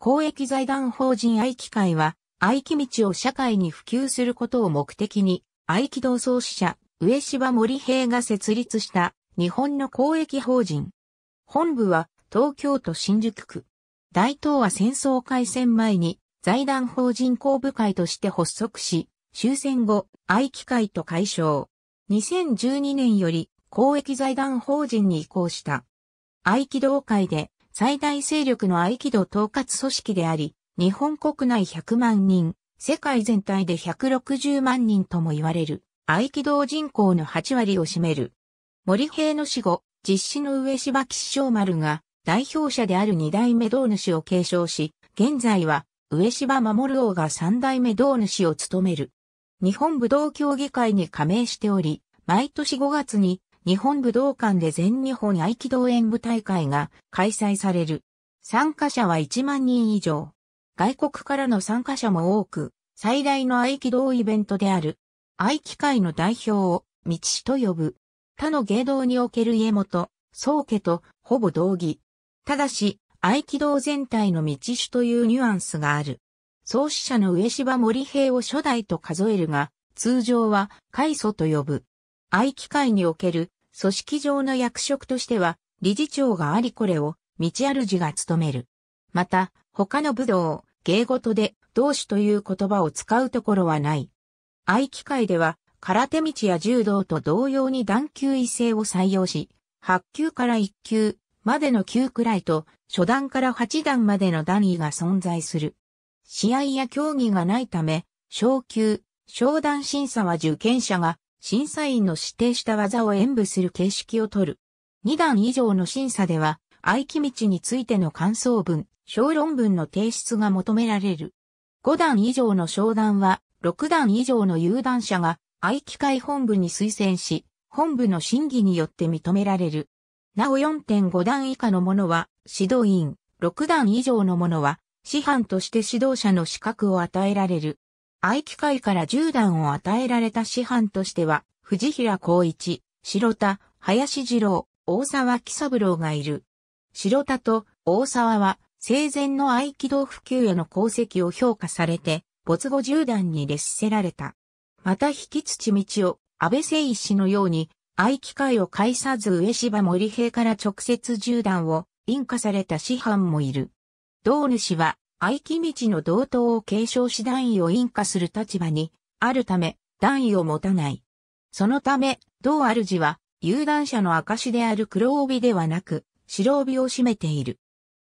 公益財団法人愛機会は、愛機道を社会に普及することを目的に、愛機道創始者、上芝森平が設立した日本の公益法人。本部は東京都新宿区。大東亜戦争開戦前に財団法人公部会として発足し、終戦後、愛機会と解消。2012年より公益財団法人に移行した。愛機道会で最大勢力の合気道統括組織であり、日本国内100万人、世界全体で160万人とも言われる、合気道人口の8割を占める。森平の死後、実施の上芝吉祥丸が、代表者である二代目道主を継承し、現在は、上芝守王が三代目道主を務める。日本武道協議会に加盟しており、毎年5月に日本武道館で全日本合気道演舞大会が開催される。参加者は1万人以上。外国からの参加者も多く、最大の合気道イベントである。合気会の代表を、道と呼ぶ。他の芸道における家元、宗家とほぼ同義。ただし、合気道全体の道師というニュアンスがある。創始者の上芝森平を初代と数えるが、通常は、開祖と呼ぶ。愛機会における組織上の役職としては理事長がありこれを道主が務める。また他の武道、芸事で同志という言葉を使うところはない。愛機会では空手道や柔道と同様に段級異性を採用し、8級から1級までの9くらいと初段から8段までの段位が存在する。試合や競技がないため、昇級、昇段審査は受験者が審査員の指定した技を演舞する形式をとる。2段以上の審査では、合気道についての感想文、小論文の提出が求められる。5段以上の商談は、6段以上の有段者が、合気会本部に推薦し、本部の審議によって認められる。なお4.5段以下のものは、指導員、6段以上のものは、師範として指導者の資格を与えられる。愛機会から銃弾を与えられた師範としては、藤平光一、白田、林次郎、大沢喜三郎がいる。白田と大沢は、生前の合気道普及への功績を評価されて、没後銃弾に列せられた。また引き土道を、安倍聖一氏のように、愛機会を介さず上芝森平から直接銃弾を、引火された師範もいる。道主は、愛機道の同等を継承し段位を引火する立場に、あるため、段位を持たない。そのため、同主は、有段者の証である黒帯ではなく、白帯を占めている。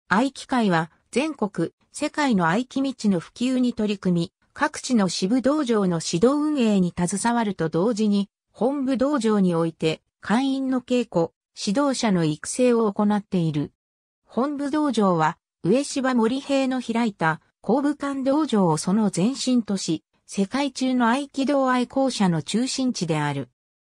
愛機会は、全国、世界の愛機道の普及に取り組み、各地の支部道場の指導運営に携わると同時に、本部道場において、会員の稽古、指導者の育成を行っている。本部道場は、上芝森平の開いた公武館道場をその前身とし、世界中の合気道愛好者の中心地である。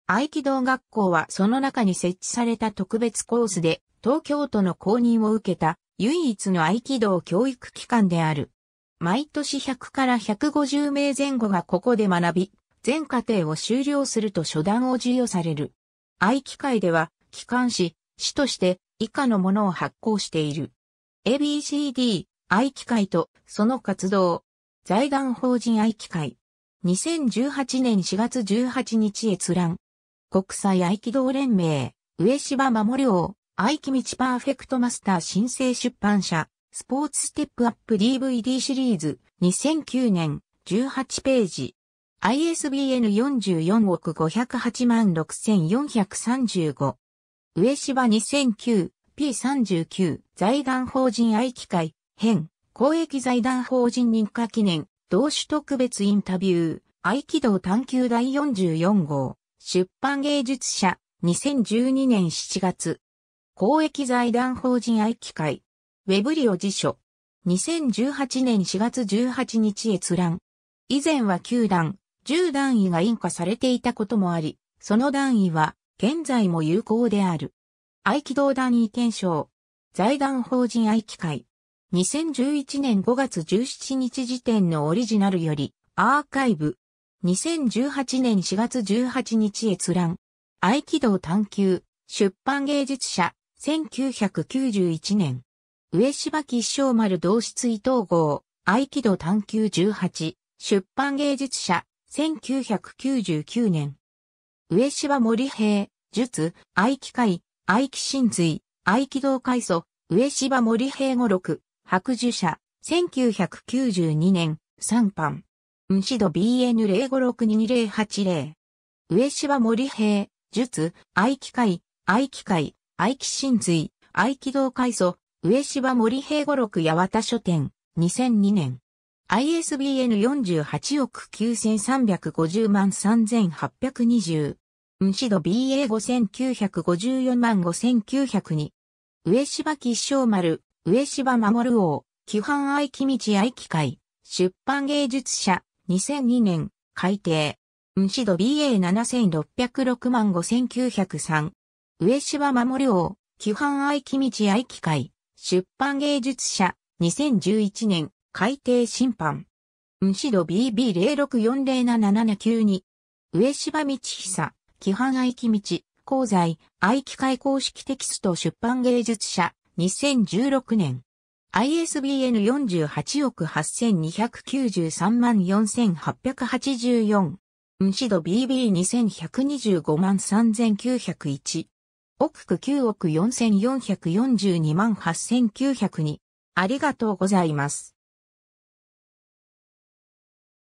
合気道学校はその中に設置された特別コースで、東京都の公認を受けた唯一の合気道教育機関である。毎年100から150名前後がここで学び、全課程を修了すると初段を授与される。合気会では、機関士、士として以下のものを発行している。ABCD、愛機会とその活動、財団法人愛機会。2018年4月18日閲覧。国際愛機道連盟、上芝守良、愛機道パーフェクトマスター申請出版社、スポーツステップアップ DVD シリーズ、2009年、18ページ。ISBN 44億508万6435。上芝2009、P39 財団法人愛機会編公益財団法人認可記念同種特別インタビュー愛機道探求第44号出版芸術社2012年7月公益財団法人愛機会ウェブリオ辞書2018年4月18日閲覧以前は9段10段位が印化されていたこともあり、その段位は現在も有効である。愛機道団意見賞、財団法人愛機会。2011年5月17日時点のオリジナルより、アーカイブ。2018年4月18日閲覧。愛機道探求、出版芸術社、1991年。上芝吉祥丸同室伊藤号、愛機道探求18、出版芸術社、1999年。上芝森平、術、愛機会、愛機神髄、愛機道海祖、上芝森平五六、白樹社、1992年、3版。うんしど BN05622080。上芝森平、術、愛機会、愛機会、愛機神髄、愛機道海祖、上芝森平五六八幡書店、2002年。ISBN48 億9350万3820。ウンシド BA5954 万5902。上芝吉祥丸、上芝守王、基範愛機道愛機会、出版芸術社、2002年、改定。ウンシド BA7606 万5903。上芝守王、基範愛機道愛機会、出版芸術社、2011年、改定審判。ウンシド BB06407792。上芝道久。規範愛機道、功罪、愛機会公式テキスト出版芸術社、2016年。ISBN 48億8293万4884。ムシド BB2125 万3901。奥区9億4442万8902。ありがとうございます。